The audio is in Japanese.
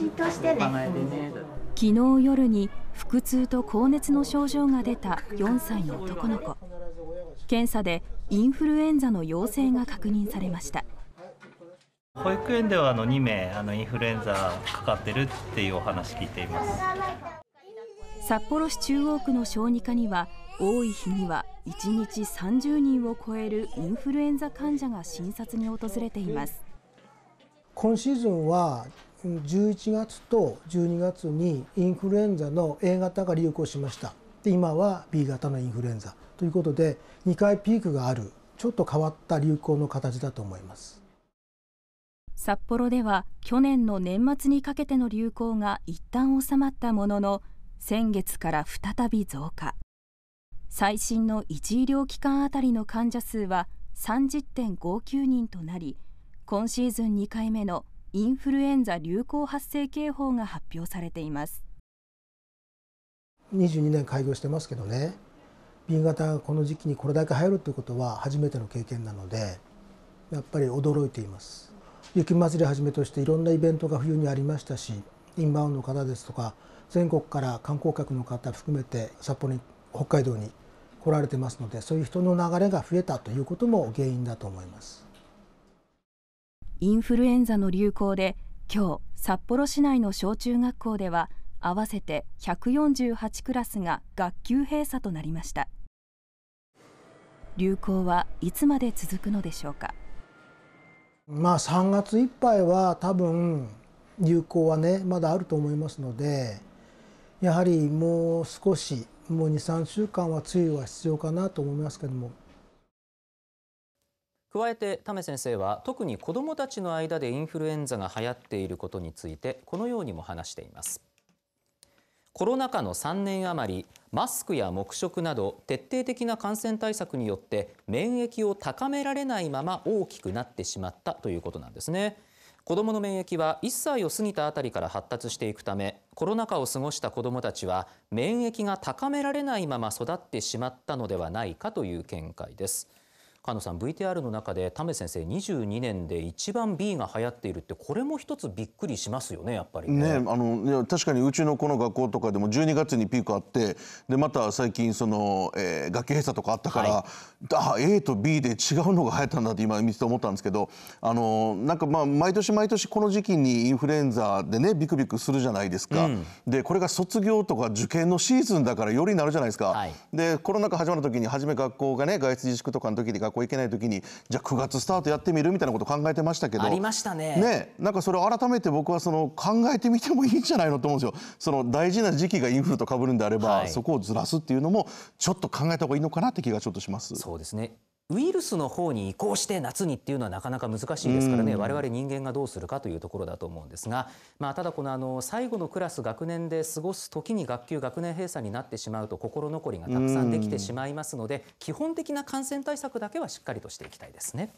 じとしてね昨日夜に腹痛と高熱の症状が出た4歳の男の子検査でインフルエンザの陽性が確認されました保育園ではあの2名あのインフルエンザかかってるっていうお話聞いています札幌市中央区の小児科には多い日には1日30人を超えるインフルエンザ患者が診察に訪れています今シーズンは11月と12月にインフルエンザの A 型が流行しましたで今は B 型のインフルエンザということで2回ピークがあるちょっと変わった流行の形だと思います札幌では去年の年末にかけての流行が一旦収まったものの先月から再び増加最新の1医療機関あたりの患者数は30.59人となり今シーズン2回目のインフルエンザ流行発生警報が発表されています22年開業してますけどね B 型がこの時期にこれだけ入るってことは初めての経験なのでやっぱり驚いています雪まつりはじめとしていろんなイベントが冬にありましたしインバウンドの方ですとか全国から観光客の方含めて札幌に北海道に来られてますのでそういう人の流れが増えたということも原因だと思います。インフルエンザの流行で今日札幌市内の小中学校では合わせて148クラスが学級閉鎖となりました流行はいつまで続くのでしょうかまあ3月いっぱいは多分流行はねまだあると思いますのでやはりもう少しもう23週間は注意は必要かなと思いますけども加えて為先生は特に子どもたちの間でインフルエンザが流行っていることについてこのようにも話していますコロナ禍の3年余りマスクや黙食など徹底的な感染対策によって免疫を高められないまま大きくなってしまったということなんですね子どもの免疫は1歳を過ぎたあたりから発達していくためコロナ禍を過ごした子どもたちは免疫が高められないまま育ってしまったのではないかという見解です菅野さん VTR の中で為先生22年で一番 B が流行っているってこれも一つびっくりしますよねやっぱりね、ね、あのいや確かにうちのこの学校とかでも12月にピークあってでまた最近その、えー、学級閉鎖とかあったから、はい、あ A と B で違うのが流行ったんだって今見てて思ったんですけどあのなんかまあ毎年毎年この時期にインフルエンザでねビクビクするじゃないですか、うん、でこれが卒業とか受験のシーズンだからよりなるじゃないですか、はい、でコロナ禍始まる時に初め学校がね外出自粛とかの時に学校行けない時にじゃあ9月スタートやってみるみたいなこと考えてましたけどありましたねねなんかそれを改めて僕はその考えてみてもいいんじゃないのと思うんですよその大事な時期がインフルとかぶるんであれば、はい、そこをずらすっていうのもちょっと考えた方がいいのかなって気がちょっとしますそうですねウイルスの方に移行して夏にっていうのはなかなか難しいですからね、我々人間がどうするかというところだと思うんですが、まあ、ただこのあの最後のクラス学年で過ごす時に学級学年閉鎖になってしまうと心残りがたくさんできてしまいますので、基本的な感染対策だけはしっかりとしていきたいですね。